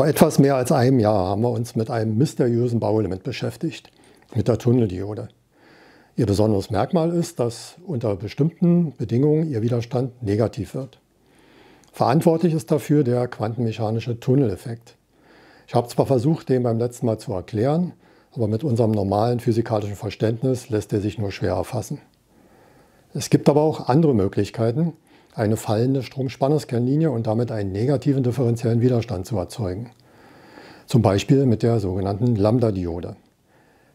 Vor etwas mehr als einem Jahr haben wir uns mit einem mysteriösen Bauelement beschäftigt, mit der Tunneldiode. Ihr besonderes Merkmal ist, dass unter bestimmten Bedingungen ihr Widerstand negativ wird. Verantwortlich ist dafür der quantenmechanische Tunneleffekt. Ich habe zwar versucht, den beim letzten Mal zu erklären, aber mit unserem normalen physikalischen Verständnis lässt er sich nur schwer erfassen. Es gibt aber auch andere Möglichkeiten, eine fallende Stromspannungskernlinie und damit einen negativen differenziellen Widerstand zu erzeugen. Zum Beispiel mit der sogenannten Lambda-Diode.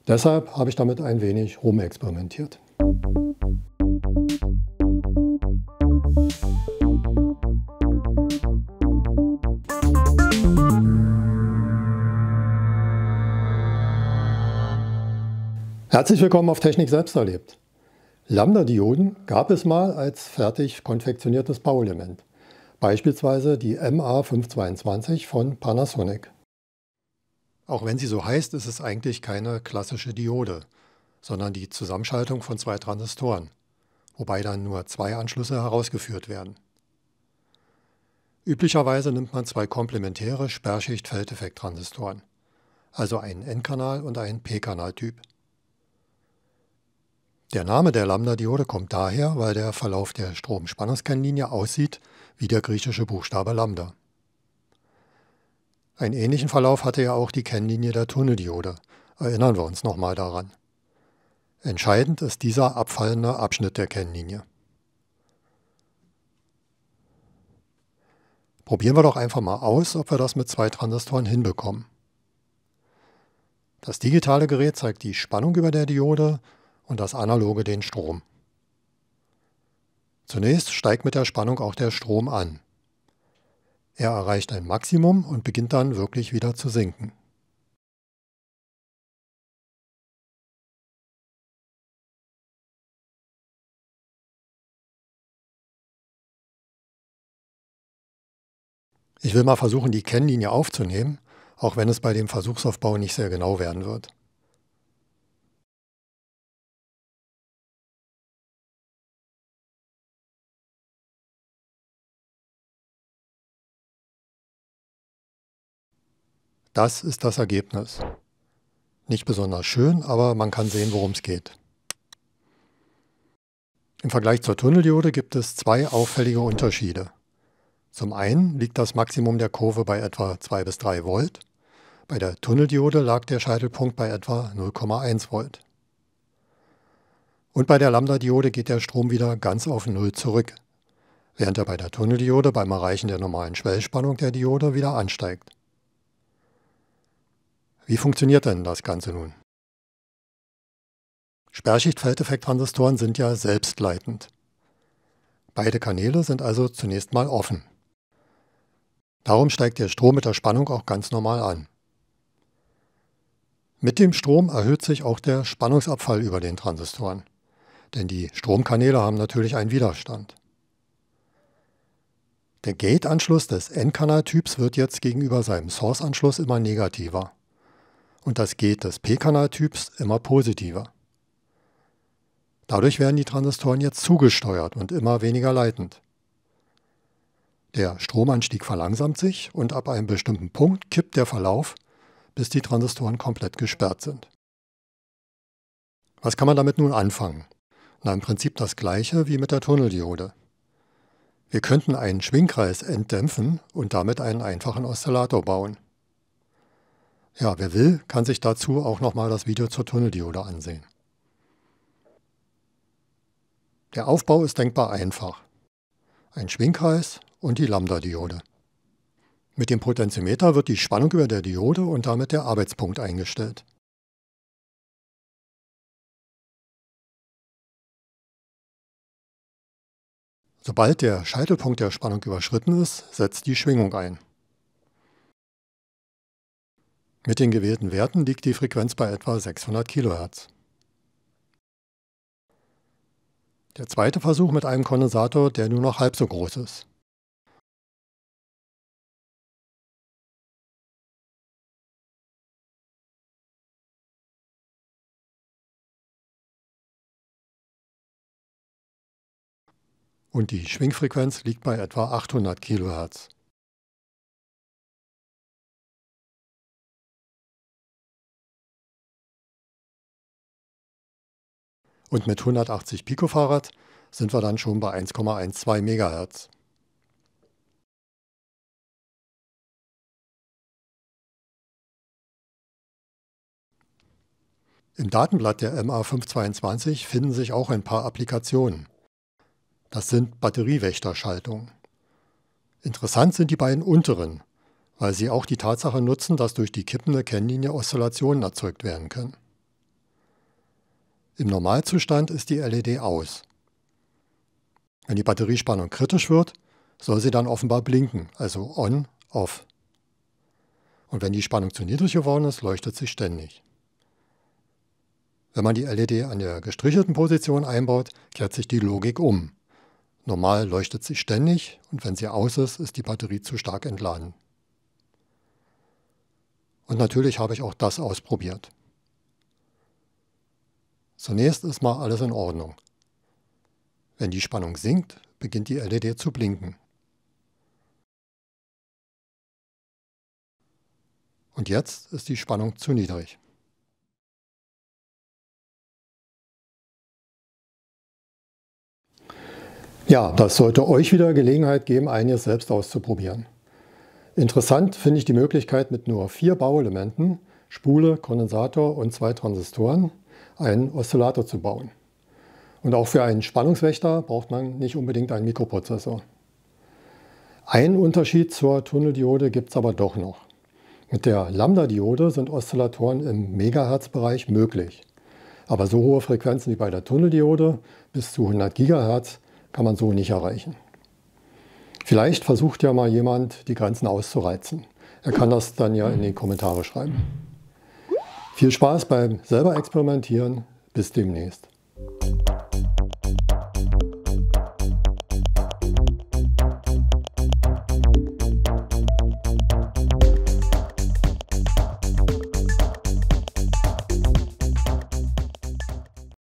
Deshalb habe ich damit ein wenig rumexperimentiert. Herzlich willkommen auf Technik selbst erlebt. Lambda-Dioden gab es mal als fertig konfektioniertes Bauelement, beispielsweise die MA522 von Panasonic. Auch wenn sie so heißt, ist es eigentlich keine klassische Diode, sondern die Zusammenschaltung von zwei Transistoren, wobei dann nur zwei Anschlüsse herausgeführt werden. Üblicherweise nimmt man zwei komplementäre Sperrschicht-Feldeffekt-Transistoren, also einen N-Kanal und einen P-Kanal-Typ. Der Name der Lambda-Diode kommt daher, weil der Verlauf der Stromspannungskennlinie aussieht wie der griechische Buchstabe Lambda. Einen ähnlichen Verlauf hatte ja auch die Kennlinie der Tunneldiode. Erinnern wir uns nochmal daran. Entscheidend ist dieser abfallende Abschnitt der Kennlinie. Probieren wir doch einfach mal aus, ob wir das mit zwei Transistoren hinbekommen. Das digitale Gerät zeigt die Spannung über der Diode und das analoge den Strom. Zunächst steigt mit der Spannung auch der Strom an. Er erreicht ein Maximum und beginnt dann wirklich wieder zu sinken. Ich will mal versuchen, die Kennlinie aufzunehmen, auch wenn es bei dem Versuchsaufbau nicht sehr genau werden wird. Das ist das Ergebnis. Nicht besonders schön, aber man kann sehen, worum es geht. Im Vergleich zur Tunneldiode gibt es zwei auffällige Unterschiede. Zum einen liegt das Maximum der Kurve bei etwa 2 bis 3 Volt, bei der Tunneldiode lag der Scheitelpunkt bei etwa 0,1 Volt. Und bei der Lambda-Diode geht der Strom wieder ganz auf Null zurück, während er bei der Tunneldiode beim Erreichen der normalen Schwellspannung der Diode wieder ansteigt. Wie funktioniert denn das Ganze nun? sperrschicht transistoren sind ja selbstleitend. Beide Kanäle sind also zunächst mal offen. Darum steigt der Strom mit der Spannung auch ganz normal an. Mit dem Strom erhöht sich auch der Spannungsabfall über den Transistoren, denn die Stromkanäle haben natürlich einen Widerstand. Der Gate-Anschluss des N-Kanaltyps wird jetzt gegenüber seinem Source-Anschluss immer negativer und das Geht des P-Kanaltyps immer positiver. Dadurch werden die Transistoren jetzt zugesteuert und immer weniger leitend. Der Stromanstieg verlangsamt sich und ab einem bestimmten Punkt kippt der Verlauf, bis die Transistoren komplett gesperrt sind. Was kann man damit nun anfangen? Na, im Prinzip das gleiche wie mit der Tunneldiode. Wir könnten einen Schwingkreis entdämpfen und damit einen einfachen Oszillator bauen. Ja, wer will, kann sich dazu auch nochmal das Video zur Tunneldiode ansehen. Der Aufbau ist denkbar einfach. Ein Schwingkreis und die Lambda-Diode. Mit dem Potentiometer wird die Spannung über der Diode und damit der Arbeitspunkt eingestellt. Sobald der Scheitelpunkt der Spannung überschritten ist, setzt die Schwingung ein. Mit den gewählten Werten liegt die Frequenz bei etwa 600 kHz. Der zweite Versuch mit einem Kondensator, der nur noch halb so groß ist. Und die Schwingfrequenz liegt bei etwa 800 kHz. Und mit 180 Picofarad sind wir dann schon bei 1,12 MHz. Im Datenblatt der MA522 finden sich auch ein paar Applikationen. Das sind Batteriewächterschaltungen. Interessant sind die beiden unteren, weil sie auch die Tatsache nutzen, dass durch die kippende Kennlinie Oszillationen erzeugt werden können. Im Normalzustand ist die LED aus. Wenn die Batteriespannung kritisch wird, soll sie dann offenbar blinken, also on, off. Und wenn die Spannung zu niedrig geworden ist, leuchtet sie ständig. Wenn man die LED an der gestrichelten Position einbaut, kehrt sich die Logik um. Normal leuchtet sie ständig und wenn sie aus ist, ist die Batterie zu stark entladen. Und natürlich habe ich auch das ausprobiert. Zunächst ist mal alles in Ordnung. Wenn die Spannung sinkt, beginnt die LED zu blinken. Und jetzt ist die Spannung zu niedrig. Ja, das sollte euch wieder Gelegenheit geben, einiges selbst auszuprobieren. Interessant finde ich die Möglichkeit mit nur vier Bauelementen, Spule, Kondensator und zwei Transistoren, einen Oszillator zu bauen. Und auch für einen Spannungswächter braucht man nicht unbedingt einen Mikroprozessor. Einen Unterschied zur Tunneldiode gibt es aber doch noch. Mit der Lambda-Diode sind Oszillatoren im Megahertz-Bereich möglich. Aber so hohe Frequenzen wie bei der Tunneldiode, bis zu 100 Gigahertz, kann man so nicht erreichen. Vielleicht versucht ja mal jemand, die Grenzen auszureizen. Er kann das dann ja in die Kommentare schreiben. Viel Spaß beim selber experimentieren. Bis demnächst.